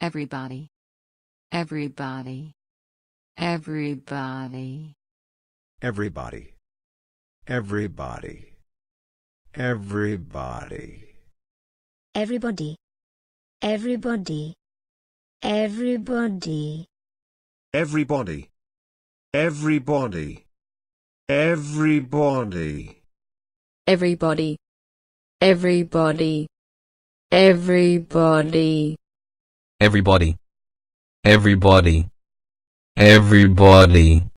Everybody. Everybody. Everybody. Everybody. Everybody. Everybody. Everybody. Everybody. Everybody. Everybody. Everybody. Everybody. Everybody. Everybody. Everybody everybody everybody everybody